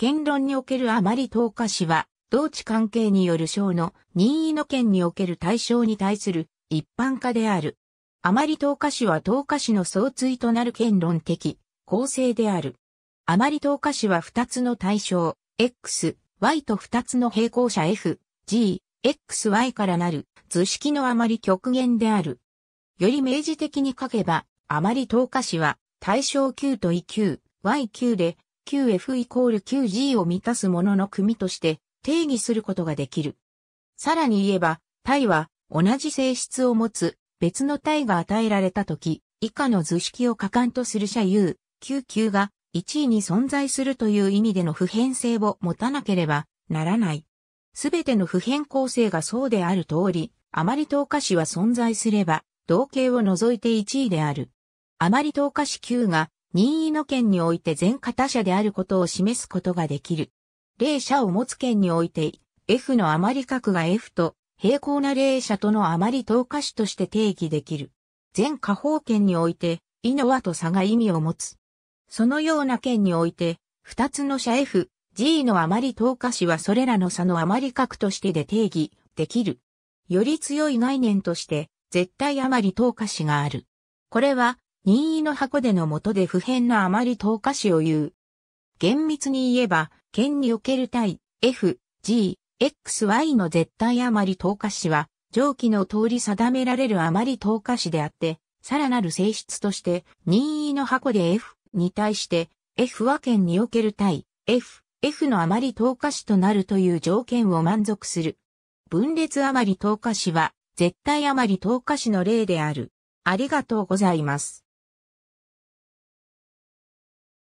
県論におけるあまり投下死は、同地関係による章の任意の県における対象に対する一般化である。あまり投下死は投下死の総対となる県論的構成である。あまり投下死は2つの対象、x、y と2つの平行者 f、g、x、y からなる図式のあまり極限である。より明示的に書けば、あまり投下死は対象 q と e q、y q で、q f イコール 9G を満たすものの組として定義することができる。さらに言えば、体は同じ性質を持つ別の体が与えられたとき、以下の図式を可感とする社有、99が1位に存在するという意味での普遍性を持たなければならない。すべての普遍構成がそうである通り、あまり等価子は存在すれば、同型を除いて1位である。あまり等価子9が任意の件において全型車であることを示すことができる。例車を持つ件において、F の余り角が F と平行な例車との余り等価値として定義できる。全下方件において、イノワと差が意味を持つ。そのような件において、二つの車 F、G の余り等価詞はそれらの差の余り角としてで定義できる。より強い概念として、絶対余り等価詞がある。これは、任意の箱での下で普遍のあまり透過詞を言う。厳密に言えば、県における対 F、G、XY の絶対あまり透過詞は、上記の通り定められるあまり透過詞であって、さらなる性質として、任意の箱で F に対して、F は県における対 F、F のあまり透過詞となるという条件を満足する。分裂あまり透過詞は、絶対あまり透過詞の例である。ありがとうございます。